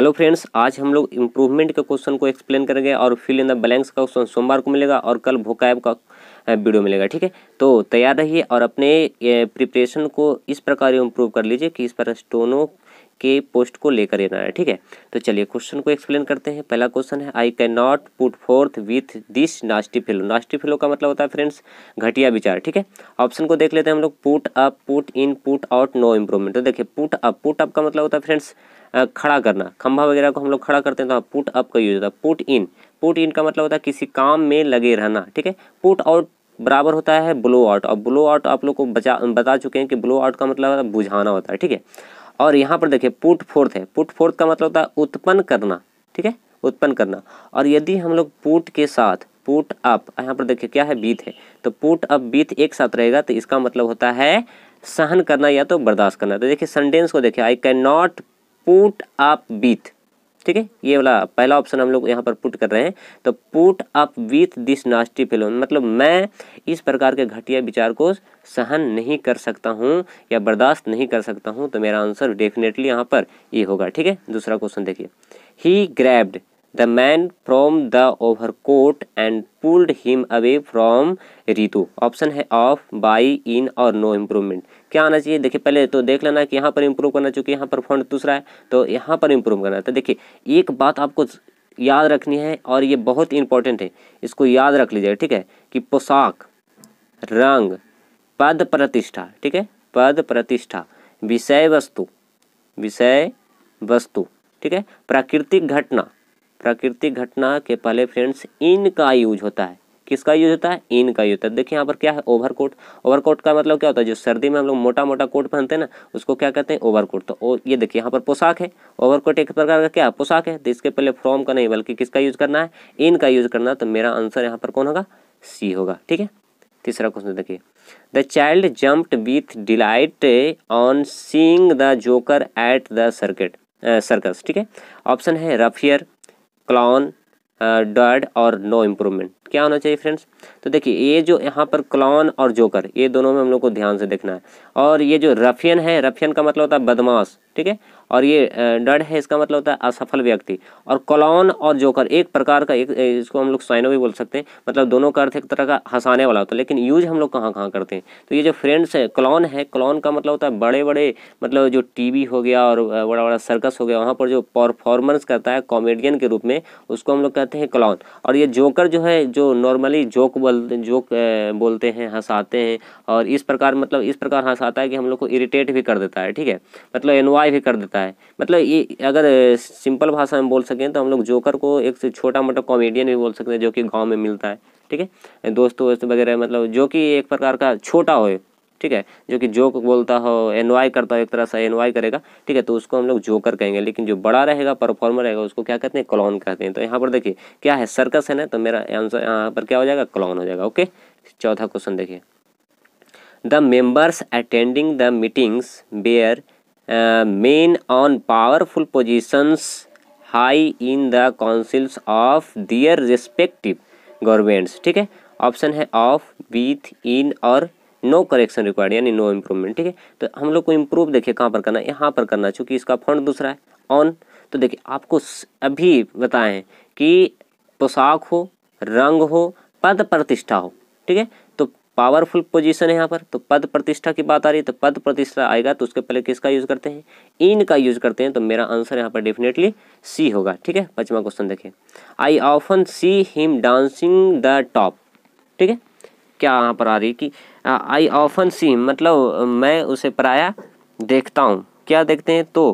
hello friends आज हम लोग इम्प्रूवमेंट के क्वेश्चन को एक्सप्लेन करेंगे और फिल इन द ब्लैंक्स का क्वेश्चन सोमवार को मिलेगा और कल भोकायब का वीडियो मिलेगा ठीक है तो तैयार रहिए और अपने प्रिपरेशन को इस प्रकार इम्प्रूव कर लीजिए कि इस पर स्टोनों के पोस्ट को लेकर लेना है ठीक है तो चलिए क्वेश्चन को एक्सप्लेन करते हैं पहला क्वेश्चन है I can not put forth with this nasty fellow nasty fellow का मतलब होता है फ्रेंड्स घटिया विचार ठीक है ऑप्शन को देख लेते हैं हम लोग put up put in put out no improvement तो देखिए पुट अप पुट अप का मतलब होता है फ्रेंड्स खड़ा करना खंभा वगैरह को हम लोग खड़ा करते हैं तो पुट हाँ, अप का यूज होता है पुट इन पुट इन का मतलब होता है किसी काम में लगे रहना ठीक है पुट आउट बराबर होता है ब्लो आउट और ब्लो आउट आप लोग को बचा बता चुके हैं कि ब्लो आउट का मतलब बुझाना होता है ठीक है और यहाँ पर देखिए पुट फोर्थ है पुट फोर्थ का मतलब होता है उत्पन्न करना ठीक है उत्पन्न करना और यदि हम लोग पुट के साथ पुट अप यहाँ पर देखिए क्या है बीत है तो पुट अप बीत एक साथ रहेगा तो इसका मतलब होता है सहन करना या तो बर्दाश्त करना तो देखिए सेंटेंस को देखिए I can not put up with ठीक है ये वाला पहला ऑप्शन हम लोग यहाँ पर पुट कर रहे हैं तो put up with this nasty film मतलब मैं इस प्रकार के घटिया विचार को सहन नहीं कर सकता हूँ या बर्दाश्त नहीं कर सकता हूँ तो मेरा आंसर डेफिनेटली यहाँ पर ये यह होगा ठीक है दूसरा क्वेश्चन देखिए he grabbed the man from the overcoat and pulled him away from रितु ऑप्शन है ऑफ बाई इन और नो इम्प्रूवमेंट क्या आना चाहिए देखिए पहले तो देख लेना कि यहाँ पर इम्प्रूव करना चूँकि यहाँ पर फंड दूसरा है तो यहाँ पर इम्प्रूव करना तो देखिए एक बात आपको याद रखनी है और ये बहुत इंपॉर्टेंट है इसको याद रख लीजिए ठीक है कि पोशाक रंग पद प्रतिष्ठा ठीक है पद प्रतिष्ठा विषय वस्तु विषय वस्तु ठीक है प्राकृतिक घटना प्राकृतिक घटना के पहले फ्रेंड्स इन का यूज होता है किसका यूज होता है इन का यूज होता है देखिए यहाँ पर क्या है ओवर कोट ओवर कोट का मतलब क्या होता है जो सर्दी में हम लोग मोटा मोटा कोट पहनते हैं ना उसको क्या कहते हैं ओवर कोट तो ये देखिए यहाँ पर पोशाक है ओवर कोट एक प्रकार का क्या पोशाक है तो इसके पहले फ्रॉम का नहीं बल्कि किसका यूज करना है इन का यूज करना है तो मेरा आंसर यहाँ पर कौन होगा सी होगा ठीक है तीसरा क्वेश्चन देखिए the child jumped with delight on seeing the joker at the circuit circus ठीक है ऑप्शन है रफियर क्लॉन डर्ड uh, और नो इम्प्रूवमेंट क्या होना चाहिए फ्रेंड्स तो देखिए ये जो यहाँ पर क्लॉन और जोकर ये दोनों में हम लोग को ध्यान से देखना है और ये जो रफियन है रफियन का मतलब होता है बदमाश ठीक है और ये डड है इसका मतलब होता है असफल व्यक्ति और कलौन और जोकर एक प्रकार का एक इसको हम लोग साइनो भी बोल सकते हैं मतलब दोनों का अर्थ एक तरह का हंसाने वाला होता है लेकिन यूज हम लोग कहाँ कहाँ करते हैं तो ये जो फ्रेंड्स है कलौन है कलौन का मतलब होता है बड़े बड़े मतलब जो टी हो गया और बड़ा बड़ा सर्कस हो गया वहाँ पर जो परफॉर्मेंस करता है कॉमेडियन के रूप में उसको हम लोग कहते हैं कलौन और ये जोकर जो है जो नॉर्मली जोक बोल जोक बोलते हैं हंसाते हैं और इस प्रकार मतलब इस प्रकार हंसाता है कि हम लोग को इरीटेट भी कर देता है ठीक है मतलब एनवा बॉय भी कर देता है मतलब ये अगर सिंपल भाषा में बोल सकें तो हम लोग जोकर को एक छोटा मोटा कॉमेडियन भी बोल सकते हैं जो कि गांव में मिलता है ठीक है दोस्तों वोस्त वगैरह मतलब जो कि एक प्रकार का छोटा हो ठीक है जो कि जोक बोलता हो एनवाय करता हो एक तरह से एनवाय करेगा ठीक है तो उसको हम लोग जोकर कहेंगे लेकिन जो बड़ा रहेगा परफॉर्मर रहेगा उसको क्या कहते हैं क्लॉन कहते हैं तो यहाँ पर देखिए क्या है सर्कस है ना तो मेरा आंसर यहाँ पर क्या हो जाएगा क्लॉन हो जाएगा ओके चौथा क्वेश्चन देखिए the members attending the meetings bear men on powerful positions high in the councils of their respective governments ठीक है ऑप्शन है ऑफ विथ इन और नो करेक्शन रिक्वायर्ड यानी नो इम्प्रूवमेंट ठीक है तो हम लोग को इम्प्रूव देखिए कहाँ पर करना है यहाँ पर करना चूँकि इसका फंड दूसरा है ऑन तो देखिए आपको अभी बताएं कि पोशाक हो रंग हो पद प्रतिष्ठा हो ठीक है पावरफुल पोजीशन है यहाँ पर तो पद प्रतिष्ठा की बात आ रही है तो पद प्रतिष्ठा आएगा तो उसके पहले किसका यूज़ करते हैं इन का यूज़ करते हैं तो मेरा आंसर यहाँ पर डेफिनेटली सी होगा ठीक है पचवा क्वेश्चन देखिए I often see him dancing the top ठीक है क्या यहाँ पर आ रही कि आई ऑफन सी मतलब मैं उसे पराया देखता हूँ क्या देखते हैं तो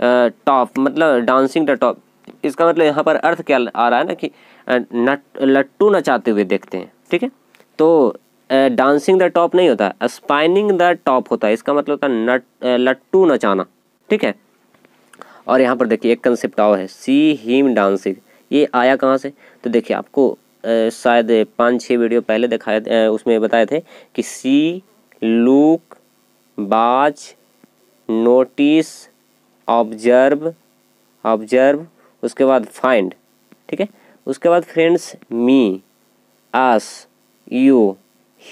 टॉप मतलब डांसिंग द टॉप इसका मतलब यहाँ पर अर्थ क्या आ रहा है ना कि नट लट्टू नचाते हुए देखते हैं ठीक है तो डांसिंग द टॉप नहीं होता है स्पाइनिंग द टॉप होता है इसका मतलब होता है नट लट्टू नचाना ठीक है और यहाँ पर देखिए एक कंसेप्ट और है सी हीम डांसिंग ये आया कहाँ से तो देखिए आपको शायद पाँच छः वीडियो पहले दिखाए उसमें बताए थे कि सी लुक बाज नोटिस ऑब्जर्व ऑब्जर्व उसके बाद फाइंड ठीक है उसके बाद friends me us you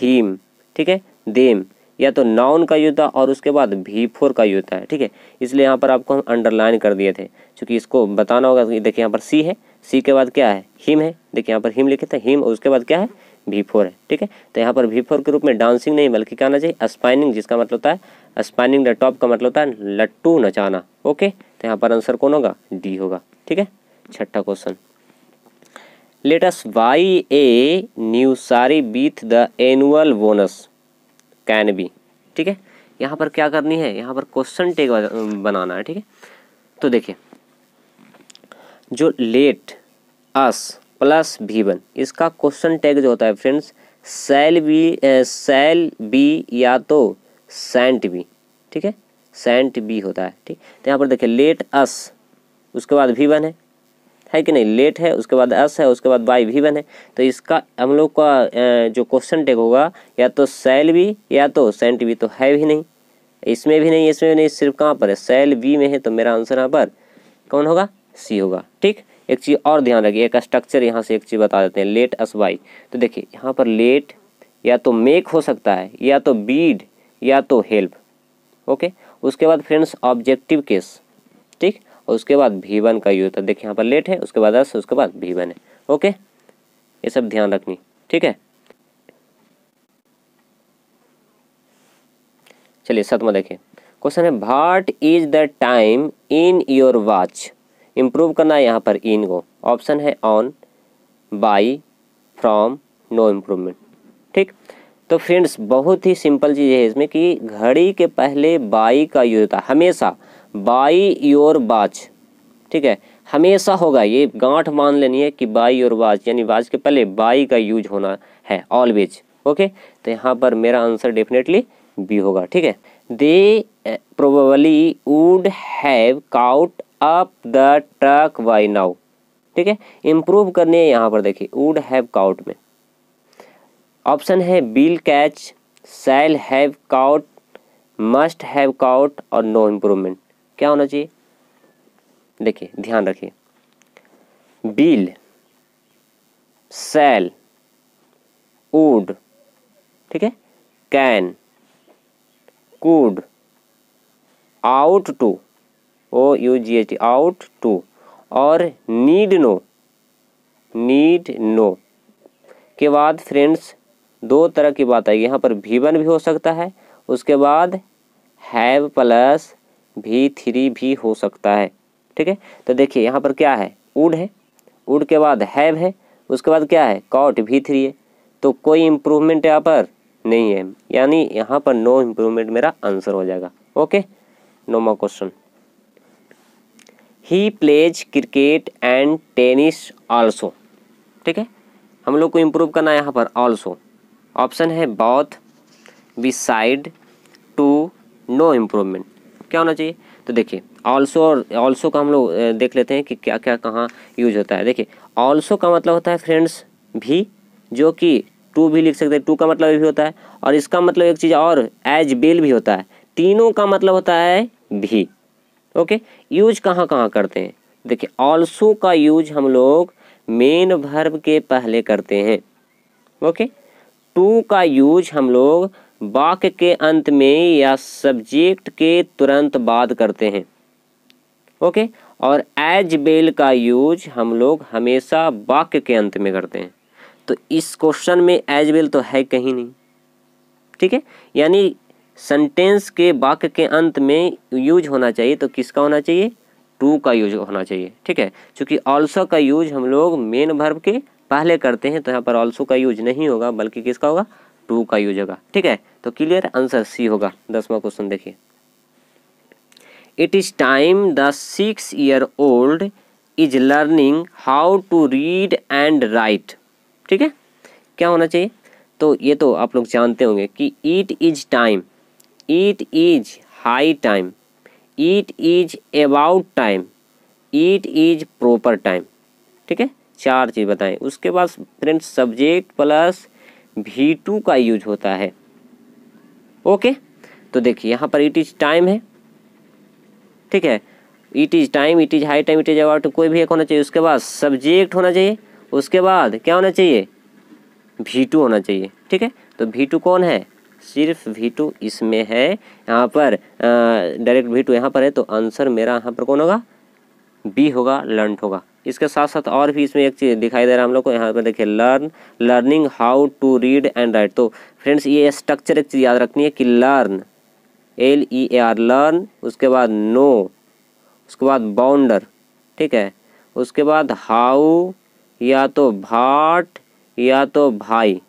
him ठीक है देम या तो नाउन का था और उसके बाद भी फोर का युद्ध है ठीक है इसलिए यहाँ पर आपको हम अंडरलाइन कर दिए थे क्योंकि इसको बताना होगा देखिए यहाँ पर सी है सी के बाद क्या है हिम है देखिए यहाँ पर हिम लिखे थे हिम और उसके बाद क्या है भी फोर है ठीक है तो यहाँ पर भी फोर के रूप में डांसिंग नहीं बल्कि क्या आना चाहिए स्पाइनिंग जिसका मतलब होता है स्पाइनिंग द टॉप का मतलब होता है लट्टू नचाना ओके तो यहाँ पर आंसर कौन होगा डी होगा ठीक है छठा question let us buy a new sari with the annual bonus can be ठीक है यहाँ पर क्या करनी है यहाँ पर क्वेश्चन टेक बनाना है ठीक है तो देखिए जो लेट अस प्लस भी वन इसका क्वेश्चन टैग जो होता है friends shall we shall we या तो सेंट बी ठीक है सेंट बी होता है ठीक तो यहाँ पर देखिए लेट अस उसके बाद भी वन है है कि नहीं लेट है उसके बाद एस है उसके बाद बाई भी वन है तो इसका हम लोग का जो क्वेश्चन टेक होगा या तो सेल भी या तो सेंट भी तो है भी नहीं इसमें भी नहीं इसमें भी नहीं सिर्फ कहाँ पर है सेल बी में है तो मेरा आंसर यहाँ पर कौन होगा सी होगा ठीक एक चीज़ और ध्यान रखिए एक स्ट्रक्चर यहाँ से एक चीज़ बता देते हैं लेट एस बाई तो देखिए यहाँ पर लेट या तो मेक हो सकता है या तो बीड या तो हेल्प ओके उसके बाद फ्रेंड्स ऑब्जेक्टिव केस ठीक और उसके बाद भी वन का यू होता तो है देखिए यहाँ पर लेट है उसके बाद एस उसके बाद भी वन है ओके ये सब ध्यान रखनी ठीक है चलिए सातवा देखिए क्वेश्चन है what is the time in your watch improve करना है यहाँ पर इन को ऑप्शन है on by from no improvement ठीक तो फ्रेंड्स बहुत ही सिंपल चीज़ है इसमें कि घड़ी के पहले बाई का यूज होता है हमेशा बाई योर बाज ठीक है हमेशा होगा ये गांठ मान लेनी है कि बाई और बाज यानी बाज के पहले बाई का यूज होना है ऑलवेज ओके तो यहाँ पर मेरा आंसर डेफिनेटली बी होगा ठीक है they probably would have caught up the truck by now ठीक है इम्प्रूव करने है यहाँ पर देखिए वुड हैव काउट में ऑप्शन है will catch shall have caught must have caught और नो इम्प्रूवमेंट क्या होना चाहिए देखिए ध्यान रखिए बिल सेल उड ठीक है can could ought to O U G H T ought to और नीड नो नीड नो के बाद फ्रेंड्स दो तरह की बात आएगी यहाँ पर भीवन भी हो सकता है उसके बाद हैव प्लस भी थ्री भी हो सकता है ठीक है तो देखिए यहाँ पर क्या है उड है उड के बाद हैव है उसके बाद क्या है कॉट भी थ्री है तो कोई इम्प्रूवमेंट यहाँ पर नहीं है यानी यहाँ पर नो इम्प्रूवमेंट मेरा आंसर हो जाएगा okay no question he plays cricket and tennis also ठीक है हम लोग को इम्प्रूव करना है यहाँ पर ऑल्सो ऑप्शन है both beside to no improvement क्या होना चाहिए तो देखिए ऑल्सो और ऑल्सो का हम लोग देख लेते हैं कि क्या क्या कहाँ यूज होता है देखिए ऑल्सो का मतलब होता है फ्रेंड्स भी जो कि टू भी लिख सकते हैं टू का मतलब भी होता है और इसका मतलब एक चीज़ और एज बेल भी होता है तीनों का मतलब होता है भी ओके यूज कहाँ कहाँ करते हैं देखिए ऑल्सो का यूज हम लोग मेन भर्व के पहले करते हैं ओके टू का यूज हम लोग वाक्य के अंत में या सब्जेक्ट के तुरंत बाद करते हैं ओके और एज बेल का यूज हम लोग हमेशा वाक्य के अंत में करते हैं तो इस क्वेश्चन में एज बेल तो है कहीं नहीं ठीक है यानी सेंटेंस के वाक्य के अंत में यूज होना चाहिए तो किसका होना चाहिए टू का यूज होना चाहिए ठीक है क्योंकि ऑल्सो का यूज हम लोग मेन भर्व के पहले करते हैं तो यहाँ पर ऑल्सो का यूज नहीं होगा बल्कि किसका होगा टू का यूज होगा ठीक है तो क्लियर आंसर सी होगा दसवा क्वेश्चन देखिए it is time the six year old is learning how to read and write ठीक है क्या होना चाहिए तो ये तो आप लोग जानते होंगे कि it is time it is high time it is about time it is proper time ठीक है चार चीज़ बताएं उसके बाद फ्रेंड्स सब्जेक्ट प्लस भी टू का यूज होता है ओके तो देखिए यहाँ पर इट इज टाइम है ठीक है it is time it is high time it is about कोई भी एक होना चाहिए उसके बाद सब्जेक्ट होना चाहिए उसके बाद क्या होना चाहिए वी टू होना चाहिए ठीक है तो वी टू कौन है सिर्फ वी टू इसमें है यहाँ पर डायरेक्ट वी टू यहाँ पर है तो आंसर मेरा यहाँ पर कौन होगा बी होगा लर्न होगा इसके साथ साथ और भी इसमें एक चीज़ दिखाई दे रहा है हम लोग को यहाँ पर देखिए learn learning how to read and write तो फ्रेंड्स ये स्ट्रक्चर एक चीज़ याद रखनी है कि learn L E A R learn उसके बाद नो उसके बाद बाउंडर ठीक है उसके बाद हाउ या तो भाट या तो भाई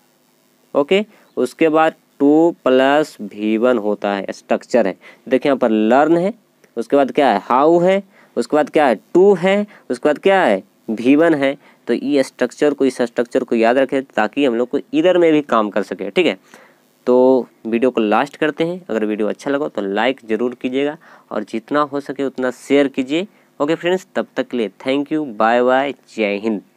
ओके उसके बाद टू प्लस भी वन होता है स्ट्रक्चर है देखिए यहाँ पर लर्न है उसके बाद क्या है हाउ है उसके बाद क्या है टू है उसके बाद क्या है भी वन है तो ई स्ट्रक्चर को इस स्ट्रक्चर को याद रखें ताकि हम लोग को इधर में भी काम कर सके ठीक है तो वीडियो को लास्ट करते हैं अगर वीडियो अच्छा लगा तो लाइक ज़रूर कीजिएगा और जितना हो सके उतना शेयर कीजिए ओके फ्रेंड्स तब तक के लिए थैंक यू बाय बाय जय हिंद